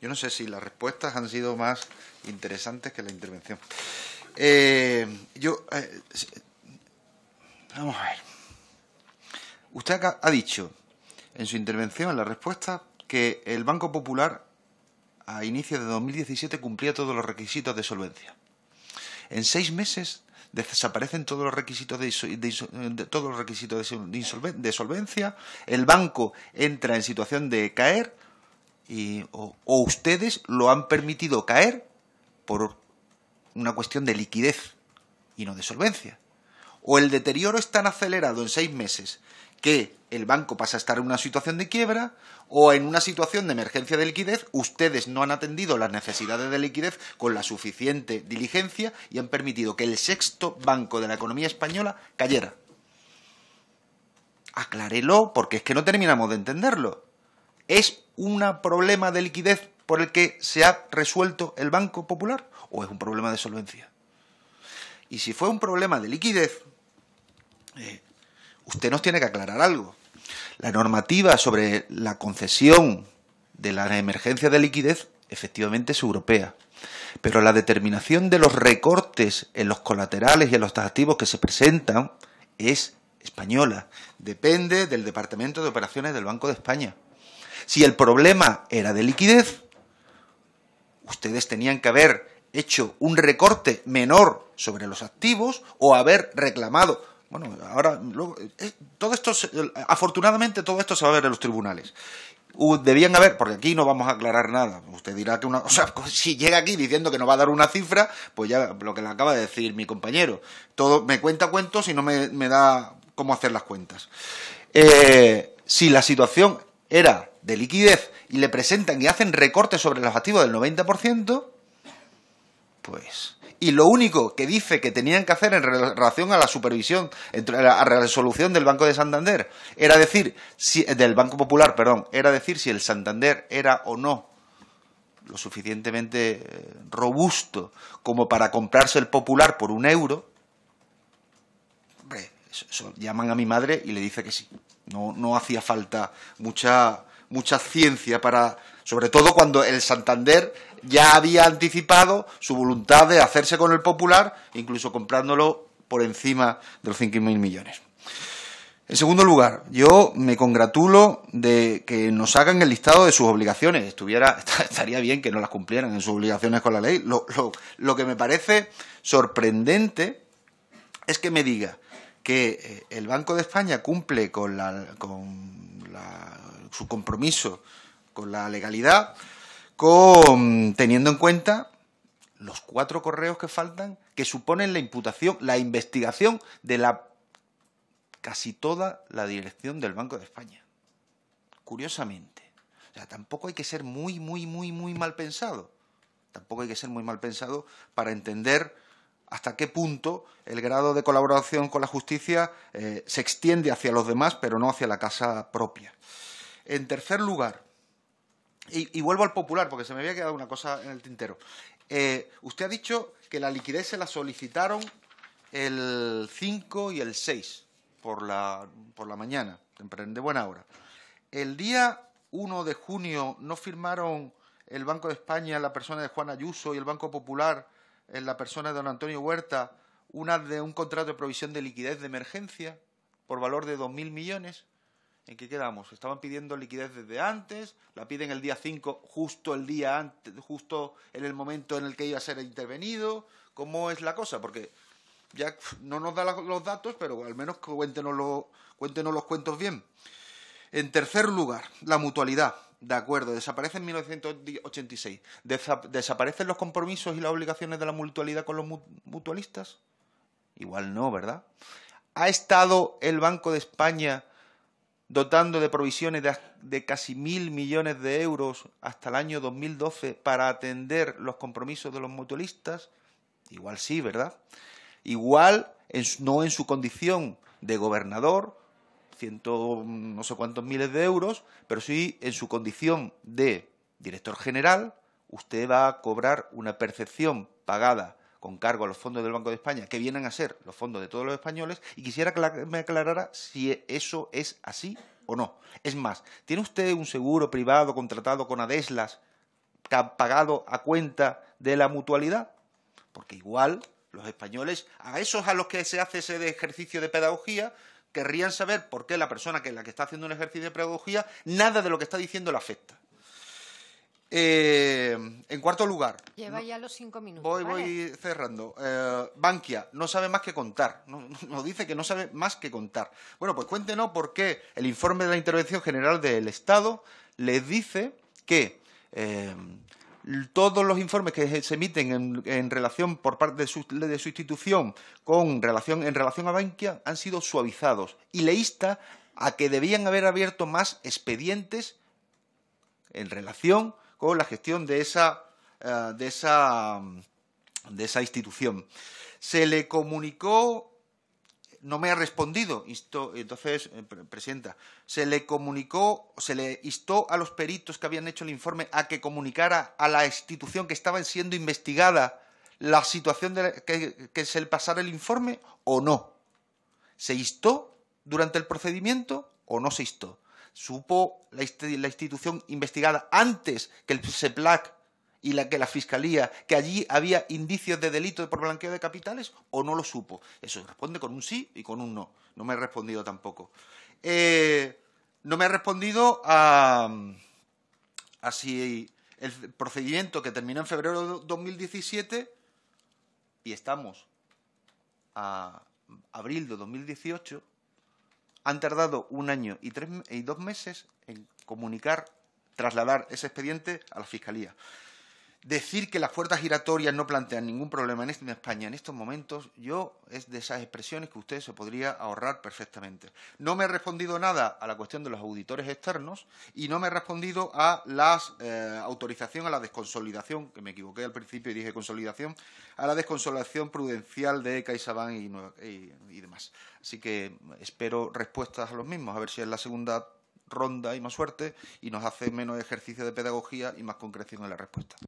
Yo no sé si las respuestas han sido más interesantes que la intervención. Eh, yo. Eh, vamos a ver. Usted ha dicho en su intervención, en la respuesta, que el Banco Popular a inicios de 2017 cumplía todos los requisitos de solvencia. En seis meses desaparecen todos los requisitos de, todos los requisitos de, solvencia, el banco entra en situación de caer, o, ustedes lo han permitido caer por una cuestión de liquidez y no de solvencia. O el deterioro es tan acelerado en seis meses que el banco pasa a estar en una situación de quiebra o en una situación de emergencia de liquidez, ustedes no han atendido las necesidades de liquidez con la suficiente diligencia y han permitido que el sexto banco de la economía española cayera. aclarélo porque es que no terminamos de entenderlo. Es un problema de liquidez por el que se ha resuelto el Banco Popular o es un problema de solvencia? Y si fue un problema de liquidez, eh, usted nos tiene que aclarar algo. La normativa sobre la concesión de la emergencia de liquidez efectivamente es europea, pero la determinación de los recortes en los colaterales y en los tasativos que se presentan es española. Depende del Departamento de Operaciones del Banco de España. Si el problema era de liquidez, ustedes tenían que haber hecho un recorte menor sobre los activos o haber reclamado. Bueno, ahora luego, eh, todo esto, afortunadamente todo esto se va a ver en los tribunales. Debían haber, porque aquí no vamos a aclarar nada. Usted dirá que una, o sea, pues, si llega aquí diciendo que no va a dar una cifra, pues ya lo que le acaba de decir mi compañero. Todo me cuenta cuentos y no me, da cómo hacer las cuentas. Eh, si la situación era de liquidez y le presentan y hacen recortes sobre los activos del 90%, pues... Y lo único que dice que tenían que hacer en relación a la supervisión, a la resolución del Banco de Santander, era decir, si, del Banco Popular, perdón, era decir si el Santander era o no lo suficientemente eh, robusto como para comprarse el popular por un euro, hombre, llaman a mi madre y le dice que sí. No, no hacía falta mucha mucha ciencia para, sobre todo cuando el Santander ya había anticipado su voluntad de hacerse con el Popular, incluso comprándolo por encima de los 5.000 millones. En segundo lugar, yo me congratulo de que nos hagan el listado de sus obligaciones. Estuviera, estaría bien que no las cumplieran en sus obligaciones con la ley. Lo, que me parece sorprendente es que me diga que eh, el Banco de España cumple con la su compromiso con la legalidad, con, teniendo en cuenta los cuatro correos que faltan, que suponen la imputación, la investigación de la casi toda la dirección del Banco de España. Curiosamente. O sea, tampoco hay que ser muy, muy, muy, muy mal pensado. Tampoco hay que ser muy mal pensado para entender hasta qué punto el grado de colaboración con la justicia eh, se extiende hacia los demás, pero no hacia la casa propia. En tercer lugar, y, vuelvo al popular porque se me había quedado una cosa en el tintero. Eh, usted ha dicho que la liquidez se la solicitaron el 5 y el 6 por la, por la mañana, de buena hora. El día 1 de junio no firmaron el Banco de España en la persona de Juan Ayuso y el Banco Popular en la persona de don Antonio Huerta una de un contrato de provisión de liquidez de emergencia por valor de 2.000 millones. ¿En qué quedamos? Estaban pidiendo liquidez desde antes, la piden el día 5, justo el día antes, justo en el momento en el que iba a ser intervenido. ¿Cómo es la cosa? Porque ya no nos da los datos, pero al menos cuéntenos, cuéntenos los cuentos bien. En tercer lugar, la mutualidad. De acuerdo, desaparece en 1986. ¿Desaparecen los compromisos y las obligaciones de la mutualidad con los mutualistas? Igual no, ¿verdad? ¿Ha estado el Banco de España dotando de provisiones de, casi mil millones de euros hasta el año 2012 para atender los compromisos de los motoristas, igual sí, ¿verdad? Igual no en su condición de gobernador, ciento no sé cuántos miles de euros, pero sí en su condición de director general, usted va a cobrar una percepción pagada con cargo a los fondos del Banco de España, que vienen a ser los fondos de todos los españoles, y quisiera que me aclarara si eso es así o no. Es más, ¿tiene usted un seguro privado contratado con Adeslas que ha pagado a cuenta de la mutualidad? Porque igual los españoles, a esos a los que se hace ese ejercicio de pedagogía, querrían saber por qué la persona que la que está haciendo un ejercicio de pedagogía, nada de lo que está diciendo le afecta. Eh, en cuarto lugar. Lleva ya los cinco minutos. Voy, voy cerrando. Eh, Bankia no sabe más que contar. Nos dice que no sabe más que contar. Bueno, pues cuéntenos por qué el informe de la Intervención General del Estado les dice que eh, todos los informes que se emiten en, relación por parte de su, institución con relación, en relación a Bankia han sido suavizados y le insta a que debían haber abierto más expedientes en relación con la gestión de esa, eh, de esa, mm, de esa institución. Se le comunicó no me ha respondido. entonces, eh, Presidenta, se le comunicó, se le instó a los peritos que habían hecho el informe a que comunicara a la institución que estaba siendo investigada la situación de que, que, se le pasara el informe o no. ¿Se instó durante el procedimiento o no se instó? supo la, institución investigada antes que el SEPLAC y la que la fiscalía que allí había indicios de delito por blanqueo de capitales o no lo supo? Eso responde con un sí y con un no. No me ha respondido tampoco. Eh, no me ha respondido a, a, si el procedimiento que terminó en febrero de 2017 y estamos a abril de 2018 han tardado un año y, y dos meses en comunicar, trasladar ese expediente a la Fiscalía. Decir que las fuerzas giratorias no plantean ningún problema este- en España en estos momentos, yo es de esas expresiones que usted se podría ahorrar perfectamente. No me he respondido nada a la cuestión de los auditores externos y no me he respondido a la eh, autorización a la desconsolidación, que me equivoqué al principio y dije consolidación, a la desconsolidación prudencial de CaixaBank y, y demás. Así que espero respuestas a los mismos, a ver si es la segunda ronda y más suerte y nos hace menos ejercicio de pedagogía y más concreción en la respuesta.